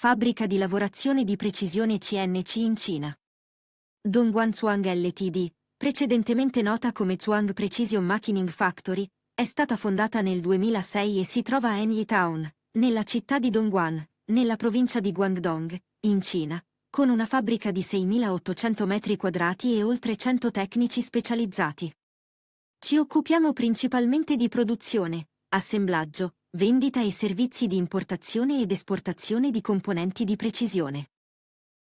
fabbrica di lavorazione di precisione CNC in Cina. Dongguan Zhuang Ltd, precedentemente nota come Zhuang Precision Machining Factory, è stata fondata nel 2006 e si trova a Enyi Town, nella città di Dongguan, nella provincia di Guangdong, in Cina, con una fabbrica di 6.800 m2 e oltre 100 tecnici specializzati. Ci occupiamo principalmente di produzione, assemblaggio, vendita e servizi di importazione ed esportazione di componenti di precisione.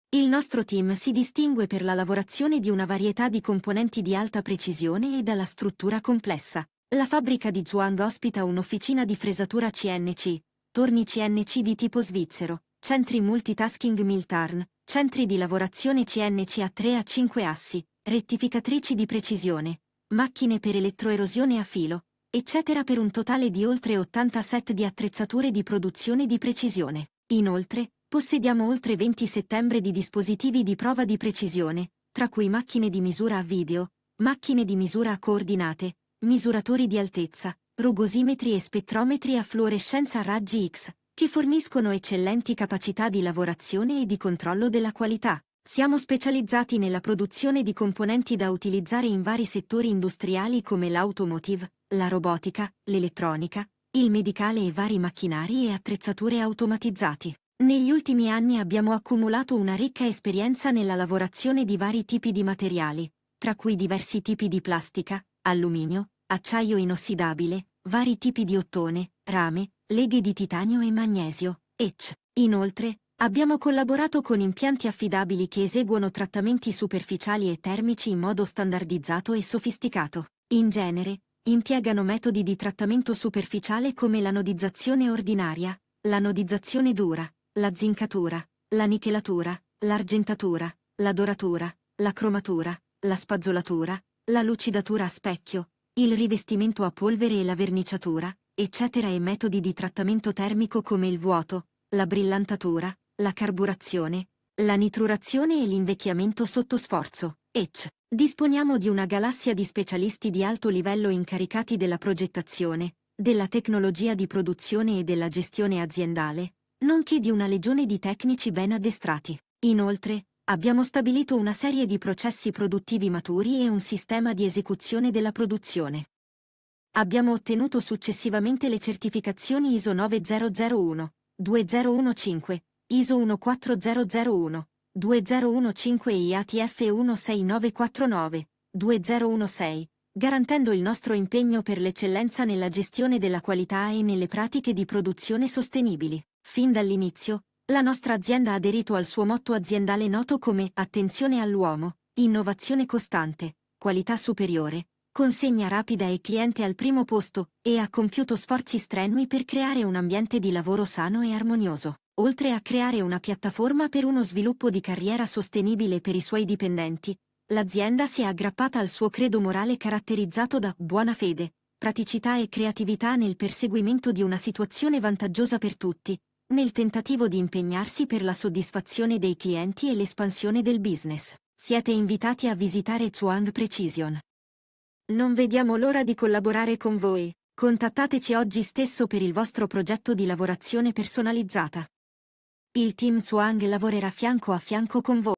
Il nostro team si distingue per la lavorazione di una varietà di componenti di alta precisione e dalla struttura complessa. La fabbrica di Zhuang ospita un'officina di fresatura CNC, torni CNC di tipo svizzero, centri multitasking Miltarn, centri di lavorazione CNC a 3 a 5 assi, rettificatrici di precisione, macchine per elettroerosione a filo, eccetera per un totale di oltre 80 set di attrezzature di produzione di precisione. Inoltre, possediamo oltre 20 settembre di dispositivi di prova di precisione, tra cui macchine di misura a video, macchine di misura a coordinate, misuratori di altezza, rugosimetri e spettrometri a fluorescenza a raggi X, che forniscono eccellenti capacità di lavorazione e di controllo della qualità. Siamo specializzati nella produzione di componenti da utilizzare in vari settori industriali come l'automotive, la robotica, l'elettronica, il medicale e vari macchinari e attrezzature automatizzati. Negli ultimi anni abbiamo accumulato una ricca esperienza nella lavorazione di vari tipi di materiali, tra cui diversi tipi di plastica, alluminio, acciaio inossidabile, vari tipi di ottone, rame, leghe di titanio e magnesio, ecc. Inoltre, Abbiamo collaborato con impianti affidabili che eseguono trattamenti superficiali e termici in modo standardizzato e sofisticato. In genere, impiegano metodi di trattamento superficiale come l'anodizzazione ordinaria, l'anodizzazione dura, la zincatura, la nichelatura, l'argentatura, la doratura, la cromatura, la spazzolatura, la lucidatura a specchio, il rivestimento a polvere e la verniciatura, eccetera e metodi di trattamento termico come il vuoto, la brillantatura, la carburazione, la nitrurazione e l'invecchiamento sotto sforzo, ECH. Disponiamo di una galassia di specialisti di alto livello incaricati della progettazione, della tecnologia di produzione e della gestione aziendale, nonché di una legione di tecnici ben addestrati. Inoltre, abbiamo stabilito una serie di processi produttivi maturi e un sistema di esecuzione della produzione. Abbiamo ottenuto successivamente le certificazioni ISO 9001, 2015, ISO 14001, 2015 IATF 16949, 2016, garantendo il nostro impegno per l'eccellenza nella gestione della qualità e nelle pratiche di produzione sostenibili. Fin dall'inizio, la nostra azienda ha aderito al suo motto aziendale noto come Attenzione all'uomo, innovazione costante, qualità superiore, consegna rapida e cliente al primo posto, e ha compiuto sforzi strenui per creare un ambiente di lavoro sano e armonioso oltre a creare una piattaforma per uno sviluppo di carriera sostenibile per i suoi dipendenti, l'azienda si è aggrappata al suo credo morale caratterizzato da buona fede, praticità e creatività nel perseguimento di una situazione vantaggiosa per tutti, nel tentativo di impegnarsi per la soddisfazione dei clienti e l'espansione del business. Siete invitati a visitare Zhuang Precision. Non vediamo l'ora di collaborare con voi. Contattateci oggi stesso per il vostro progetto di lavorazione personalizzata il team Zhuang lavorerà fianco a fianco con voi.